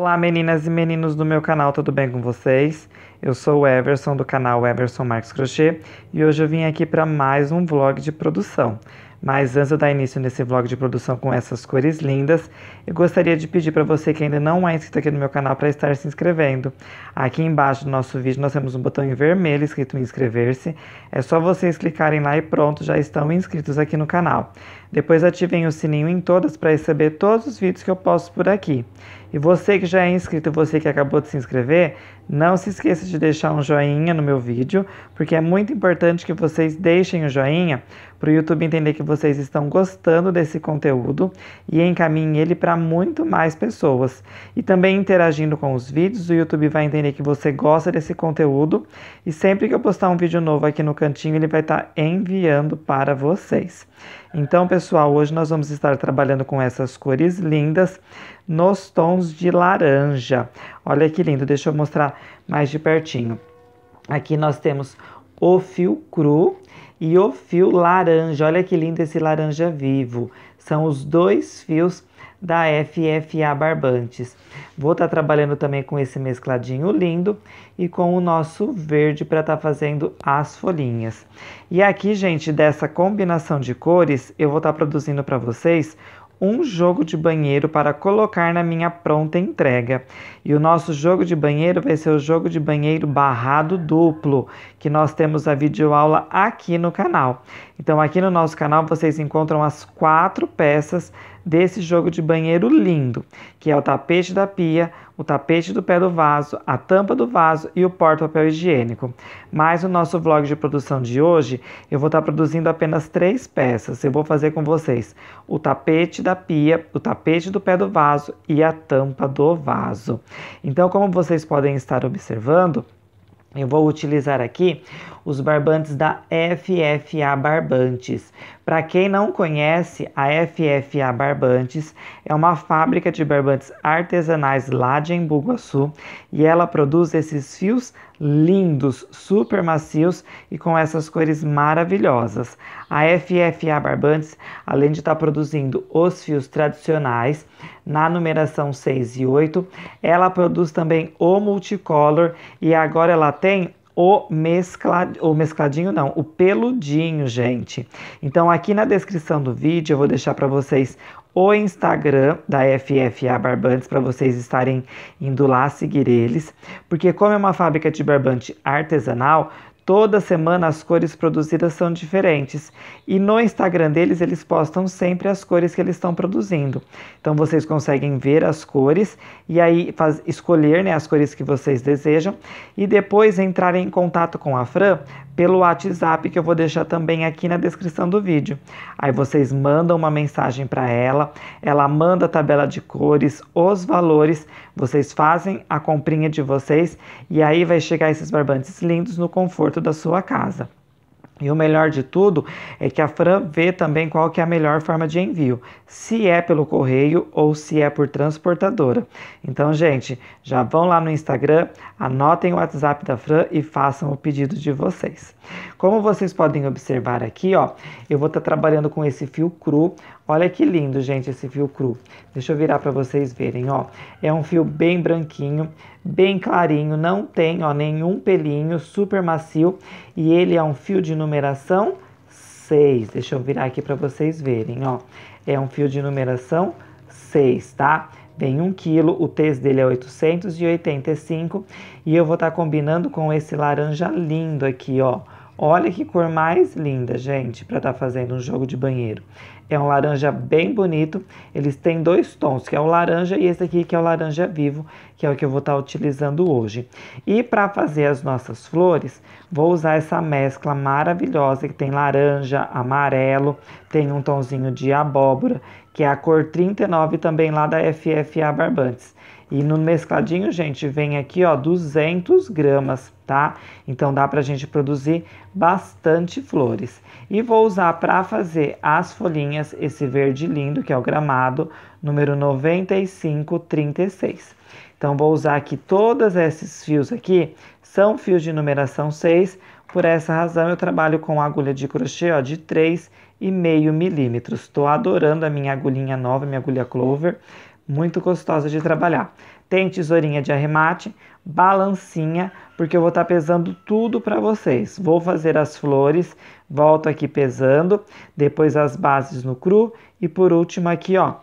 Olá meninas e meninos do meu canal, tudo bem com vocês? Eu sou o Everson do canal Everson Marques Crochê e hoje eu vim aqui para mais um vlog de produção. Mas antes de dar início nesse vlog de produção com essas cores lindas, eu gostaria de pedir para você que ainda não é inscrito aqui no meu canal para estar se inscrevendo. Aqui embaixo do nosso vídeo nós temos um botão em vermelho escrito inscrever-se. É só vocês clicarem lá e pronto, já estão inscritos aqui no canal. Depois ativem o sininho em todas para receber todos os vídeos que eu posto por aqui. E você que já é inscrito, você que acabou de se inscrever, não se esqueça de deixar um joinha no meu vídeo, porque é muito importante que vocês deixem o joinha para o YouTube entender que vocês estão gostando desse conteúdo e encaminhe ele para muito mais pessoas. E também interagindo com os vídeos, o YouTube vai entender que você gosta desse conteúdo e sempre que eu postar um vídeo novo aqui no cantinho, ele vai estar tá enviando para vocês. Então, pessoal, hoje nós vamos estar trabalhando com essas cores lindas nos tons de laranja. Olha que lindo, deixa eu mostrar mais de pertinho. Aqui nós temos o fio cru, e o fio laranja. Olha que lindo esse laranja vivo. São os dois fios da FFA Barbantes. Vou estar tá trabalhando também com esse mescladinho lindo e com o nosso verde para estar tá fazendo as folhinhas. E aqui, gente, dessa combinação de cores, eu vou estar tá produzindo para vocês um jogo de banheiro para colocar na minha pronta entrega. E o nosso jogo de banheiro vai ser o jogo de banheiro barrado duplo, que nós temos a videoaula aqui no canal. Então, aqui no nosso canal vocês encontram as quatro peças desse jogo de banheiro lindo, que é o tapete da pia, o tapete do pé do vaso, a tampa do vaso e o porta-papel higiênico. Mas o nosso vlog de produção de hoje, eu vou estar produzindo apenas três peças. Eu vou fazer com vocês o tapete da pia, o tapete do pé do vaso e a tampa do vaso. Então, como vocês podem estar observando, eu vou utilizar aqui os barbantes da FFA Barbantes. Para quem não conhece, a FFA Barbantes é uma fábrica de barbantes artesanais lá de Embu Guaçu e ela produz esses fios lindos, super macios e com essas cores maravilhosas. A FFA Barbantes, além de estar tá produzindo os fios tradicionais na numeração 6 e 8, ela produz também o multicolor e agora ela tem o, mescla... o mescladinho não, o peludinho, gente. Então aqui na descrição do vídeo eu vou deixar para vocês o Instagram da FFA Barbantes para vocês estarem indo lá seguir eles, porque como é uma fábrica de barbante artesanal, toda semana as cores produzidas são diferentes e no Instagram deles eles postam sempre as cores que eles estão produzindo. Então vocês conseguem ver as cores e aí faz, escolher né, as cores que vocês desejam e depois entrar em contato com a Fran pelo WhatsApp que eu vou deixar também aqui na descrição do vídeo. Aí vocês mandam uma mensagem para ela, ela manda a tabela de cores, os valores, vocês fazem a comprinha de vocês e aí vai chegar esses barbantes lindos no conforto da sua casa. E o melhor de tudo é que a Fran vê também qual que é a melhor forma de envio, se é pelo correio ou se é por transportadora. Então, gente, já vão lá no Instagram, anotem o WhatsApp da Fran e façam o pedido de vocês. Como vocês podem observar aqui, ó, eu vou estar tá trabalhando com esse fio cru, Olha que lindo, gente, esse fio cru. Deixa eu virar para vocês verem, ó. É um fio bem branquinho, bem clarinho, não tem, ó, nenhum pelinho, super macio. E ele é um fio de numeração 6. Deixa eu virar aqui para vocês verem, ó. É um fio de numeração 6, tá? Vem 1 quilo, o peso dele é 885. E eu vou estar tá combinando com esse laranja lindo aqui, ó Olha que cor mais linda, gente, para estar tá fazendo um jogo de banheiro. É um laranja bem bonito. Eles têm dois tons, que é o laranja e esse aqui que é o laranja vivo, que é o que eu vou estar tá utilizando hoje. E para fazer as nossas flores, vou usar essa mescla maravilhosa que tem laranja, amarelo, tem um tonzinho de abóbora, que é a cor 39 também lá da FFA Barbantes. E no mescladinho, gente, vem aqui, ó, 200 gramas, tá? Então dá pra gente produzir bastante flores. E vou usar para fazer as folhinhas esse verde lindo, que é o gramado, número 9536. Então vou usar aqui todos esses fios aqui, são fios de numeração 6, por essa razão eu trabalho com agulha de crochê, ó, de 3,5 e meio milímetros. Estou adorando a minha agulhinha nova, minha agulha Clover muito gostosa de trabalhar. Tem tesourinha de arremate, balancinha, porque eu vou estar tá pesando tudo para vocês. Vou fazer as flores, volto aqui pesando, depois as bases no cru e por último aqui, ó,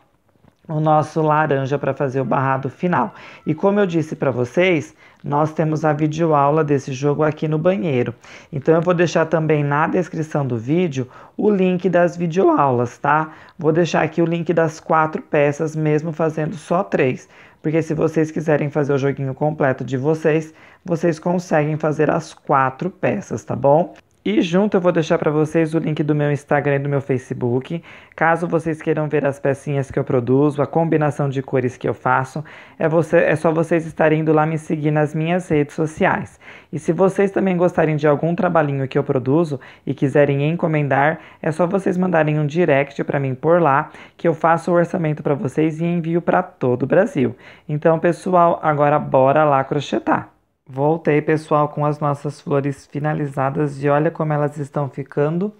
o nosso laranja para fazer o barrado final. E como eu disse para vocês, nós temos a videoaula desse jogo aqui no banheiro. Então eu vou deixar também na descrição do vídeo o link das videoaulas, tá? Vou deixar aqui o link das quatro peças, mesmo fazendo só três. Porque se vocês quiserem fazer o joguinho completo de vocês, vocês conseguem fazer as quatro peças, tá bom? E junto eu vou deixar para vocês o link do meu Instagram e do meu Facebook. Caso vocês queiram ver as pecinhas que eu produzo, a combinação de cores que eu faço, é, você, é só vocês estarem indo lá me seguir nas minhas redes sociais. E se vocês também gostarem de algum trabalhinho que eu produzo e quiserem encomendar, é só vocês mandarem um direct para mim por lá, que eu faço o orçamento para vocês e envio para todo o Brasil. Então, pessoal, agora bora lá crochetar! Voltei, pessoal, com as nossas flores finalizadas e olha como elas estão ficando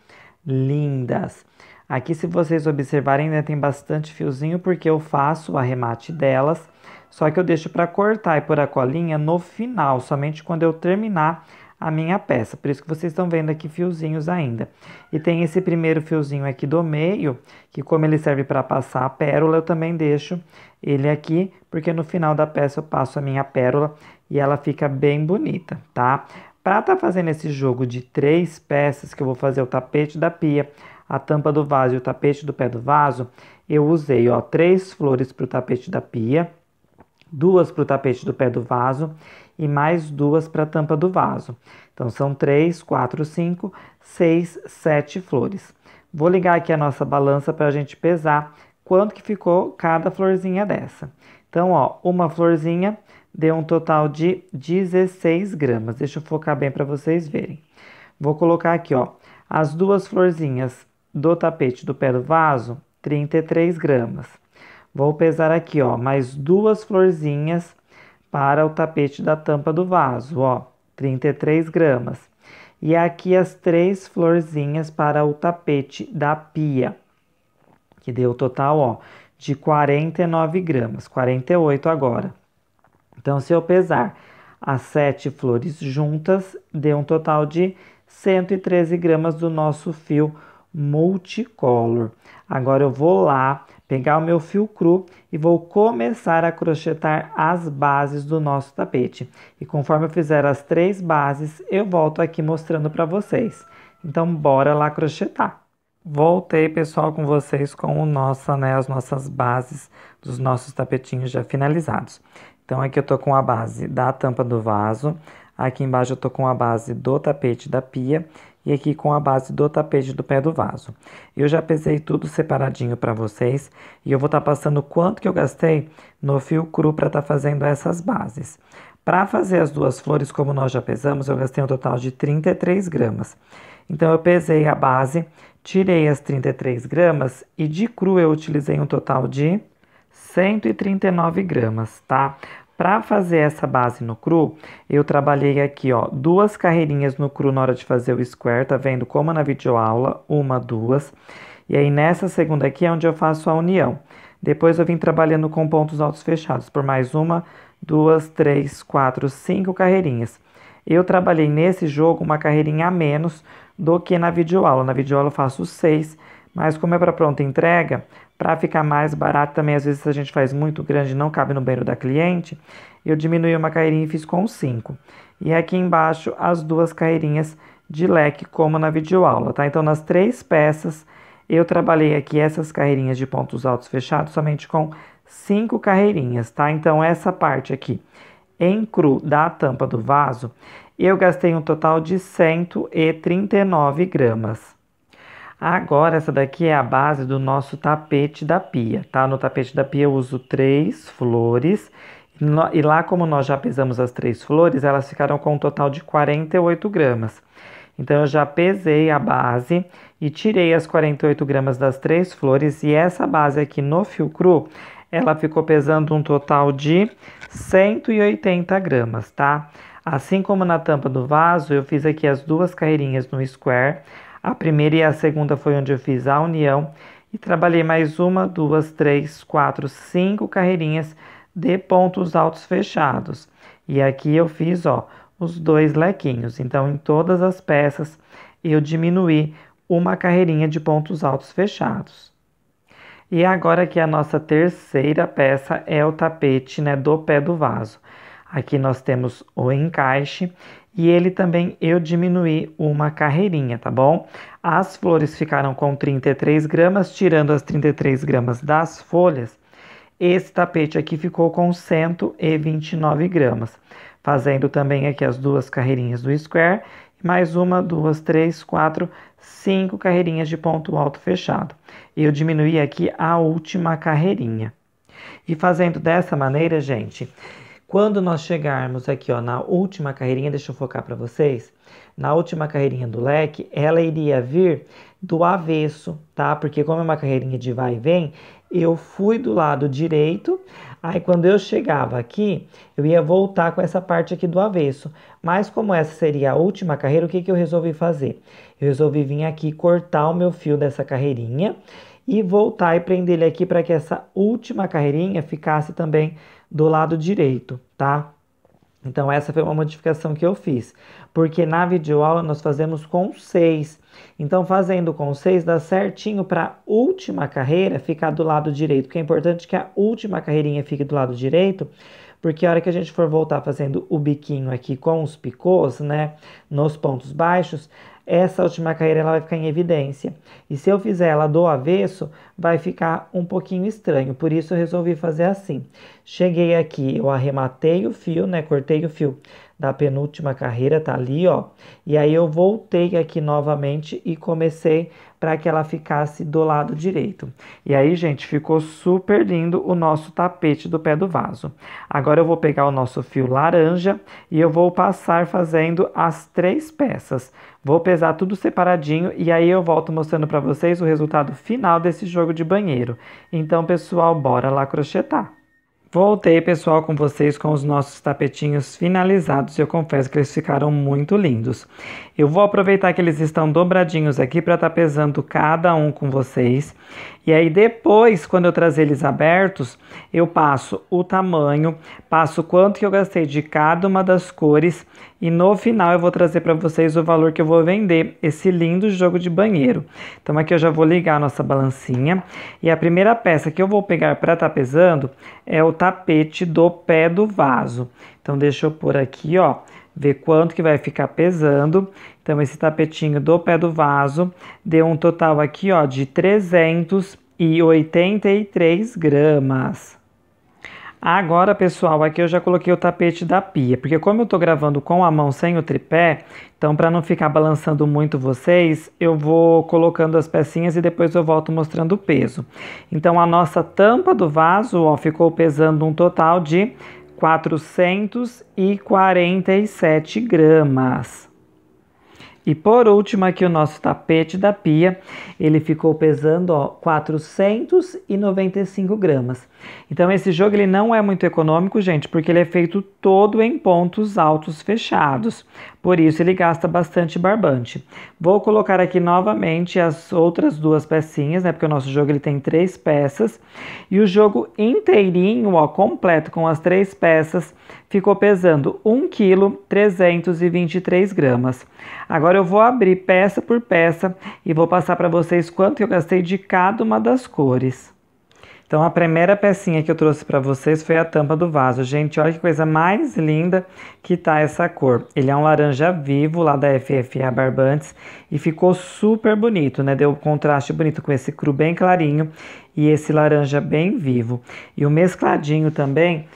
lindas. Aqui, se vocês observarem, ainda né, tem bastante fiozinho porque eu faço o arremate delas, só que eu deixo para cortar e por a colinha no final, somente quando eu terminar a minha peça. Por isso que vocês estão vendo aqui fiozinhos ainda. E tem esse primeiro fiozinho aqui do meio, que como ele serve para passar a pérola, eu também deixo ele aqui, porque no final da peça eu passo a minha pérola e ela fica bem bonita, tá? Para estar tá fazendo esse jogo de três peças, que eu vou fazer o tapete da pia, a tampa do vaso e o tapete do pé do vaso, eu usei, ó, três flores para o tapete da pia, duas para o tapete do pé do vaso e mais duas para a tampa do vaso. Então são 3, 4, 5, 6, 7 flores. Vou ligar aqui a nossa balança para a gente pesar quanto que ficou cada florzinha dessa. Então, ó, uma florzinha deu um total de 16 gramas. Deixa eu focar bem para vocês verem. Vou colocar aqui, ó, as duas florzinhas do tapete do pé do vaso, 33 gramas. Vou pesar aqui, ó, mais duas florzinhas para o tapete da tampa do vaso, ó, 33 gramas. E aqui as três florzinhas para o tapete da pia, que deu o total, ó, de 49 gramas, 48 agora. Então, se eu pesar as sete flores juntas, deu um total de 113 gramas do nosso fio multicolor. Agora eu vou lá pegar o meu fio cru e vou começar a crochetar as bases do nosso tapete. E conforme eu fizer as três bases, eu volto aqui mostrando para vocês. Então, bora lá crochetar. Voltei, pessoal, com vocês com o nossa, né, as nossas bases dos nossos tapetinhos já finalizados. Então, aqui eu tô com a base da tampa do vaso, aqui embaixo eu tô com a base do tapete da pia e aqui com a base do tapete do pé do vaso. Eu já pesei tudo separadinho para vocês e eu vou estar tá passando quanto que eu gastei no fio cru para estar tá fazendo essas bases. Para fazer as duas flores, como nós já pesamos, eu gastei um total de 33 gramas. Então, eu pesei a base, tirei as 33 gramas e de cru eu utilizei um total de 139 gramas, tá? Para fazer essa base no cru, eu trabalhei aqui, ó, duas carreirinhas no cru na hora de fazer o square, tá vendo? Como na videoaula, uma, duas. E aí nessa segunda aqui é onde eu faço a união. Depois eu vim trabalhando com pontos altos fechados por mais uma, duas, três, quatro, cinco carreirinhas. Eu trabalhei nesse jogo uma carreirinha a menos do que na videoaula. Na videoaula eu faço seis, mas como é para pronta entrega, para ficar mais barato também, às vezes a gente faz muito grande, não cabe no banheiro da cliente, eu diminui uma carreirinha e fiz com 5. E aqui embaixo as duas carreirinhas de leque, como na videoaula, tá? Então, nas três peças, eu trabalhei aqui essas carreirinhas de pontos altos fechados somente com cinco carreirinhas, tá? Então, essa parte aqui em cru da tampa do vaso, eu gastei um total de 139 gramas. Agora, essa daqui é a base do nosso tapete da pia, tá? No tapete da pia eu uso três flores. E lá, como nós já pesamos as três flores, elas ficaram com um total de 48 gramas. Então, eu já pesei a base e tirei as 48 gramas das três flores. E essa base aqui no fio cru, ela ficou pesando um total de 180 gramas, tá? Assim como na tampa do vaso, eu fiz aqui as duas carreirinhas no square a primeira e a segunda foi onde eu fiz a união e trabalhei mais uma, duas, três, quatro, cinco carreirinhas de pontos altos fechados. E aqui eu fiz, ó, os dois lequinhos. Então, em todas as peças, eu diminuí uma carreirinha de pontos altos fechados. E agora que a nossa terceira peça é o tapete, né, do pé do vaso. Aqui nós temos o encaixe e ele também eu diminuí uma carreirinha, tá bom? As flores ficaram com 33 gramas, tirando as 33 gramas das folhas, esse tapete aqui ficou com 129 gramas, fazendo também aqui as duas carreirinhas do square, mais uma, duas, três, quatro, cinco carreirinhas de ponto alto fechado. Eu diminuí aqui a última carreirinha. E fazendo dessa maneira, gente, quando nós chegarmos aqui ó, na última carreirinha, deixa eu focar para vocês, na última carreirinha do leque, ela iria vir do avesso, tá? Porque como é uma carreirinha de vai e vem, eu fui do lado direito, aí quando eu chegava aqui, eu ia voltar com essa parte aqui do avesso. Mas como essa seria a última carreira, o que, que eu resolvi fazer? Eu resolvi vir aqui cortar o meu fio dessa carreirinha e voltar e prender ele aqui para que essa última carreirinha ficasse também do lado direito, tá? Então, essa foi uma modificação que eu fiz, porque na videoaula nós fazemos com seis. Então, fazendo com seis dá certinho para a última carreira ficar do lado direito, porque é importante que a última carreirinha fique do lado direito, porque a hora que a gente for voltar fazendo o biquinho aqui com os picôs, né, nos pontos baixos, essa última carreira ela vai ficar em evidência. E se eu fizer ela do avesso, vai ficar um pouquinho estranho. Por isso eu resolvi fazer assim. Cheguei aqui, eu arrematei o fio, né? Cortei o fio da penúltima carreira, tá ali, ó. E aí eu voltei aqui novamente e comecei para que ela ficasse do lado direito. E aí, gente, ficou super lindo o nosso tapete do pé do vaso. Agora eu vou pegar o nosso fio laranja e eu vou passar fazendo as três peças. Vou pesar tudo separadinho e aí eu volto mostrando para vocês o resultado final desse jogo de banheiro. Então, pessoal, bora lá crochetar! Voltei, pessoal, com vocês com os nossos tapetinhos finalizados. Eu confesso que eles ficaram muito lindos. Eu vou aproveitar que eles estão dobradinhos aqui para estar tá pesando cada um com vocês. E aí depois, quando eu trazer eles abertos, eu passo o tamanho, passo quanto que eu gastei de cada uma das cores e no final eu vou trazer para vocês o valor que eu vou vender esse lindo jogo de banheiro. Então aqui eu já vou ligar a nossa balancinha e a primeira peça que eu vou pegar para estar tá pesando é o tapete do pé do vaso. Então deixa eu pôr aqui, ó, ver quanto que vai ficar pesando. Então, esse tapetinho do pé do vaso deu um total aqui, ó, de 383 gramas. Agora, pessoal, aqui eu já coloquei o tapete da pia, porque como eu tô gravando com a mão sem o tripé, então para não ficar balançando muito vocês, eu vou colocando as pecinhas e depois eu volto mostrando o peso. Então a nossa tampa do vaso, ó, ficou pesando um total de 447 gramas. E por último aqui o nosso tapete da pia, ele ficou pesando ó, 495 gramas. Então esse jogo ele não é muito econômico, gente, porque ele é feito todo em pontos altos fechados por isso ele gasta bastante barbante. Vou colocar aqui novamente as outras duas pecinhas, né? Porque o nosso jogo ele tem três peças. E o jogo inteirinho, ó, completo com as três peças, ficou pesando 1 kg 323 gramas. Agora eu vou abrir peça por peça e vou passar para vocês quanto eu gastei de cada uma das cores. Então a primeira pecinha que eu trouxe para vocês foi a tampa do vaso. Gente, olha que coisa mais linda que tá essa cor. Ele é um laranja vivo lá da FFA Barbantes e ficou super bonito, né? Deu um contraste bonito com esse cru bem clarinho e esse laranja bem vivo. E o mescladinho também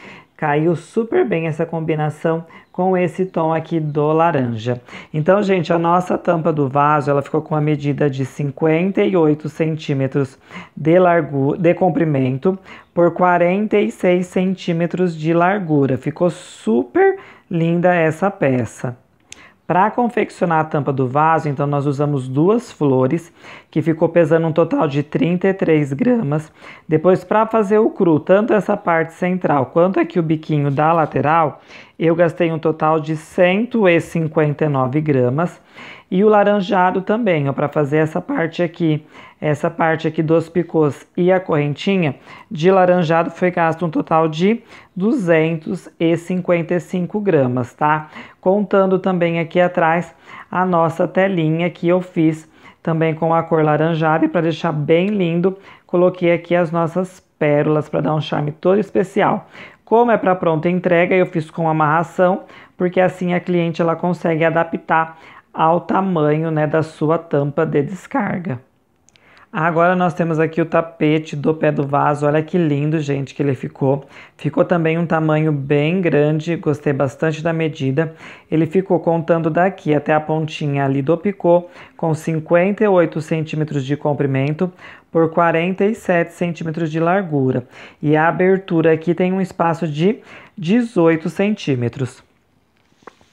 Caiu super bem essa combinação com esse tom aqui do laranja. Então, gente, a nossa tampa do vaso, ela ficou com a medida de 58 centímetros de, largu... de comprimento por 46 centímetros de largura. Ficou super linda essa peça. Para confeccionar a tampa do vaso, então nós usamos duas flores que ficou pesando um total de 33 gramas. Depois, para fazer o cru, tanto essa parte central quanto aqui o biquinho da lateral, eu gastei um total de 159 gramas. E o laranjado também, ó, para fazer essa parte aqui, essa parte aqui dos picôs e a correntinha, de laranjado foi gasto um total de 255 gramas, tá? Contando também aqui atrás a nossa telinha que eu fiz também com a cor laranjada e para deixar bem lindo, coloquei aqui as nossas pérolas para dar um charme todo especial. Como é para pronta entrega, eu fiz com amarração, porque assim a cliente ela consegue adaptar ao tamanho né, da sua tampa de descarga. Agora nós temos aqui o tapete do pé do vaso. Olha que lindo, gente, que ele ficou. Ficou também um tamanho bem grande, gostei bastante da medida. Ele ficou contando daqui até a pontinha ali do picô, com 58 centímetros de comprimento por 47 centímetros de largura. E a abertura aqui tem um espaço de 18 centímetros.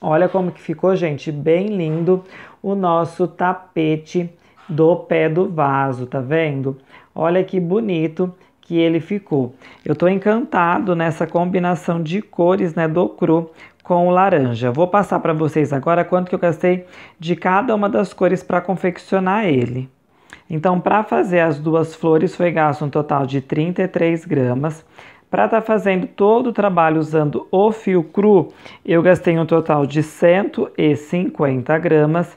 Olha como que ficou, gente, bem lindo o nosso tapete do pé do vaso, tá vendo? Olha que bonito que ele ficou. Eu tô encantado nessa combinação de cores, né, do cru com o laranja. Vou passar para vocês agora quanto que eu gastei de cada uma das cores para confeccionar ele. Então, para fazer as duas flores foi gasto um total de 33 gramas. Para estar tá fazendo todo o trabalho usando o fio cru, eu gastei um total de 150 gramas.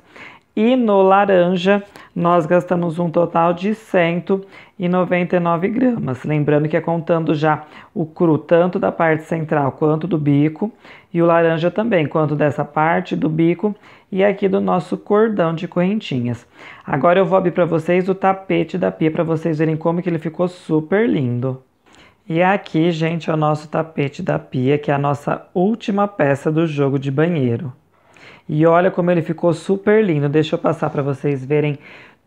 E no laranja, nós gastamos um total de 199 gramas. Lembrando que é contando já o cru, tanto da parte central quanto do bico, e o laranja também, quanto dessa parte do bico e aqui do nosso cordão de correntinhas. Agora eu vou abrir para vocês o tapete da pia, para vocês verem como que ele ficou super lindo. E aqui, gente, é o nosso tapete da pia, que é a nossa última peça do jogo de banheiro. E olha como ele ficou super lindo. Deixa eu passar para vocês verem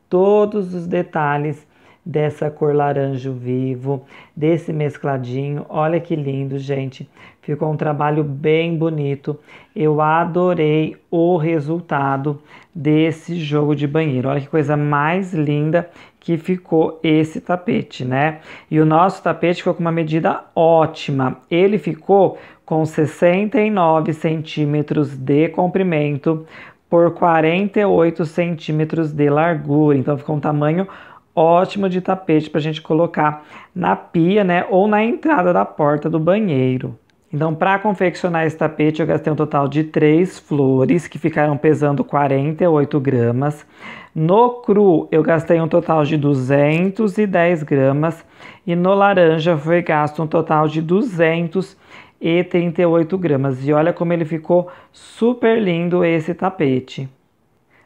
todos os detalhes dessa cor laranjo vivo, desse mescladinho. Olha que lindo, gente. Ficou um trabalho bem bonito. Eu adorei o resultado desse jogo de banheiro. Olha que coisa mais linda que ficou esse tapete, né? E o nosso tapete ficou com uma medida ótima. Ele ficou com 69 centímetros de comprimento por 48 centímetros de largura. Então ficou um tamanho ótimo de tapete para a gente colocar na pia, né, ou na entrada da porta do banheiro. Então, para confeccionar esse tapete, eu gastei um total de três flores que ficaram pesando 48 gramas. No cru, eu gastei um total de 210 gramas e no laranja foi gasto um total de 200 e 38 gramas. E olha como ele ficou super lindo esse tapete.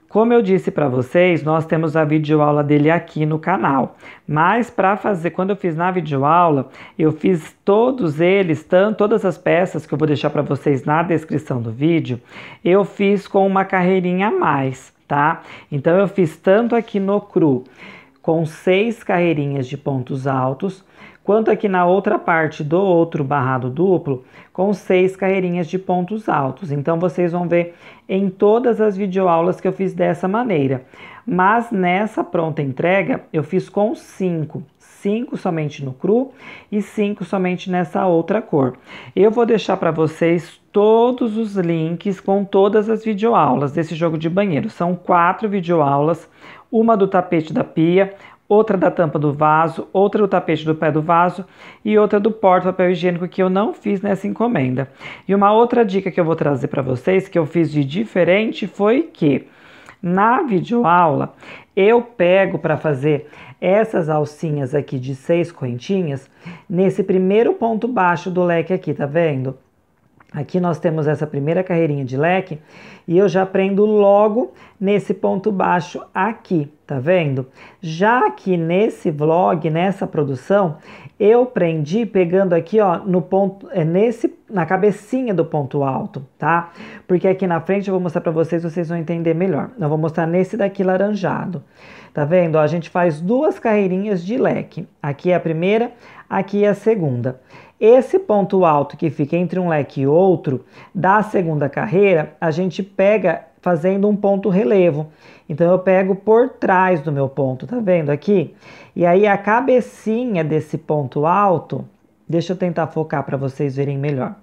Como eu disse para vocês, nós temos a videoaula dele aqui no canal. Mas para fazer, quando eu fiz na videoaula, eu fiz todos eles, tanto todas as peças que eu vou deixar para vocês na descrição do vídeo, eu fiz com uma carreirinha a mais, tá? Então eu fiz tanto aqui no cru com seis carreirinhas de pontos altos, quanto aqui na outra parte do outro barrado duplo, com seis carreirinhas de pontos altos. Então, vocês vão ver em todas as videoaulas que eu fiz dessa maneira. Mas nessa pronta entrega, eu fiz com cinco. Cinco somente no cru e cinco somente nessa outra cor. Eu vou deixar para vocês todos os links com todas as videoaulas desse jogo de banheiro. São quatro videoaulas, uma do tapete da pia, outra da tampa do vaso, outra do tapete do pé do vaso e outra do porta-papel higiênico que eu não fiz nessa encomenda. E uma outra dica que eu vou trazer para vocês, que eu fiz de diferente, foi que na videoaula eu pego para fazer essas alcinhas aqui de seis correntinhas nesse primeiro ponto baixo do leque aqui, tá vendo? Aqui nós temos essa primeira carreirinha de leque e eu já prendo logo nesse ponto baixo aqui, tá vendo? Já que nesse vlog, nessa produção, eu prendi pegando aqui, ó, no ponto, é nesse, na cabecinha do ponto alto, tá? Porque aqui na frente eu vou mostrar para vocês, vocês vão entender melhor. Eu vou mostrar nesse daqui laranjado, tá vendo? Ó, a gente faz duas carreirinhas de leque. Aqui é a primeira, aqui é a segunda. Esse ponto alto que fica entre um leque e outro da segunda carreira, a gente pega fazendo um ponto relevo. Então eu pego por trás do meu ponto, tá vendo aqui? E aí a cabecinha desse ponto alto, deixa eu tentar focar para vocês verem melhor.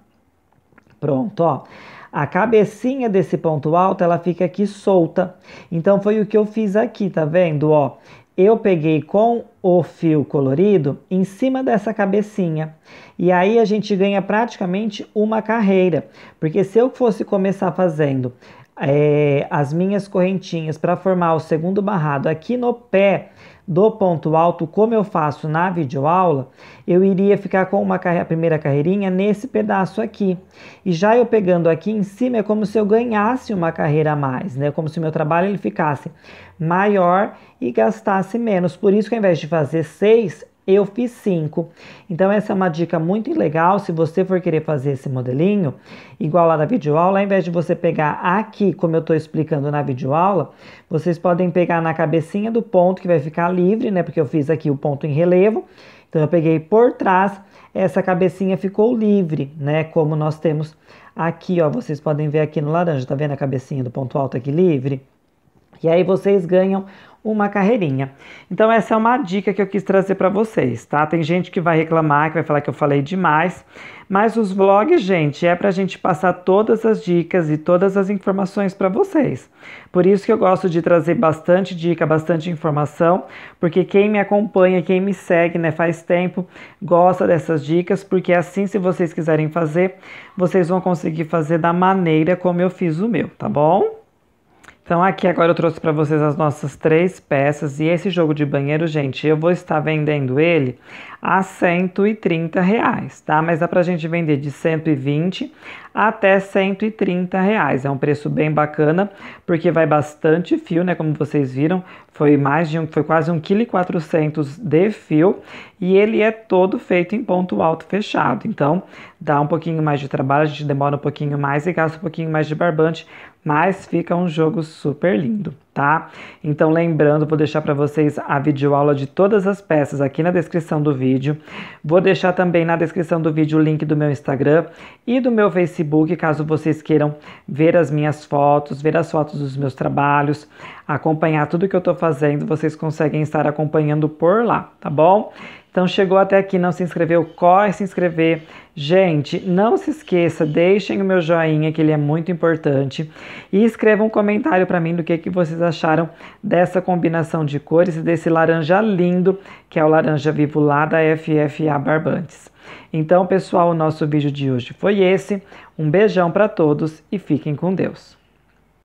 Pronto, ó. A cabecinha desse ponto alto, ela fica aqui solta. Então foi o que eu fiz aqui, tá vendo, ó? eu peguei com o fio colorido em cima dessa cabecinha. E aí a gente ganha praticamente uma carreira, porque se eu fosse começar fazendo é, as minhas correntinhas para formar o segundo barrado aqui no pé do ponto alto, como eu faço na videoaula, eu iria ficar com uma carre... a primeira carreirinha nesse pedaço aqui. E já eu pegando aqui em cima, é como se eu ganhasse uma carreira a mais, né? Como se o meu trabalho ele ficasse maior e gastasse menos. Por isso que ao invés de fazer seis, eu fiz cinco. Então essa é uma dica muito legal se você for querer fazer esse modelinho, igual lá na videoaula, ao invés de você pegar aqui, como eu estou explicando na videoaula, vocês podem pegar na cabecinha do ponto que vai ficar livre, né? Porque eu fiz aqui o ponto em relevo, então eu peguei por trás, essa cabecinha ficou livre, né? Como nós temos aqui, ó, vocês podem ver aqui no laranja, tá vendo a cabecinha do ponto alto aqui livre? E aí vocês ganham uma carreirinha. Então essa é uma dica que eu quis trazer para vocês, tá? Tem gente que vai reclamar, que vai falar que eu falei demais, mas os vlogs, gente, é para a gente passar todas as dicas e todas as informações para vocês. Por isso que eu gosto de trazer bastante dica, bastante informação, porque quem me acompanha, quem me segue, né, faz tempo, gosta dessas dicas, porque assim, se vocês quiserem fazer, vocês vão conseguir fazer da maneira como eu fiz o meu, tá bom? Então aqui agora eu trouxe para vocês as nossas três peças e esse jogo de banheiro, gente, eu vou estar vendendo ele a 130 reais, tá? Mas dá pra gente vender de 120 até 130 reais. É um preço bem bacana, porque vai bastante fio, né? Como vocês viram, foi mais de um, foi quase 1,4 kg de fio e ele é todo feito em ponto alto fechado. Então, dá um pouquinho mais de trabalho, a gente demora um pouquinho mais e gasta um pouquinho mais de barbante, mas fica um jogo super lindo, tá? Então lembrando, vou deixar para vocês a videoaula de todas as peças aqui na descrição do vídeo. Vou deixar também na descrição do vídeo o link do meu Instagram e do meu Facebook, caso vocês queiram ver as minhas fotos, ver as fotos dos meus trabalhos, acompanhar tudo que eu estou fazendo, vocês conseguem estar acompanhando por lá, tá bom? Então chegou até aqui, não se inscreveu, corre se inscrever. Gente, não se esqueça, deixem o meu joinha, que ele é muito importante, e escrevam um comentário para mim do que, que vocês acharam dessa combinação de cores e desse laranja lindo, que é o laranja vivo lá da FFA Barbantes. Então, pessoal, o nosso vídeo de hoje foi esse. Um beijão para todos e fiquem com Deus.